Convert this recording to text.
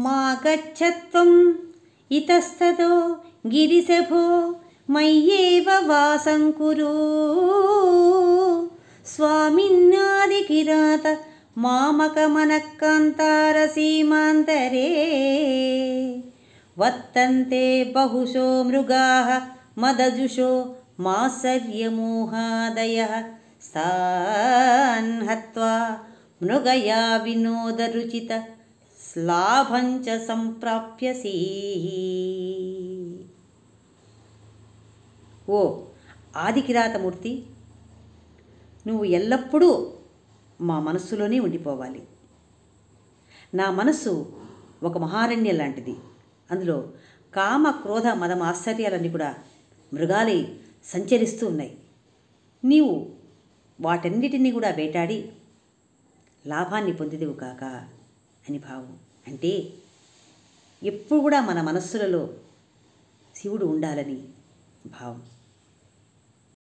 मा गच्छ त्वम् इतस्ततो गिरिशभो मय्येव वासं कुरु स्वामिन्नादिकिरात मामकमनक्कान्तारसीमान्तरे वर्तन्ते बहुशो मृगाः मदजुषो मासर्यमोहादयः सान्हत्वा मृगया శ్లాభంచ సంప్రాప్యసి ఓ ఆదికిరాతమూర్తి నువ్వు ఎల్లప్పుడూ మా మనస్సులోనే ఉండిపోవాలి నా మనస్సు ఒక మహారణ్యం లాంటిది అందులో కామ క్రోధ మదం ఆశ్చర్యాలన్నీ కూడా మృగాలై సంచరిస్తూ ఉన్నాయి నీవు వాటన్నిటినీ కూడా వేటాడి లాభాన్ని పొందిదివు కాక అని భావం అంటే ఎప్పుడు కూడా మన మనస్సులలో శివుడు ఉండాలని భావం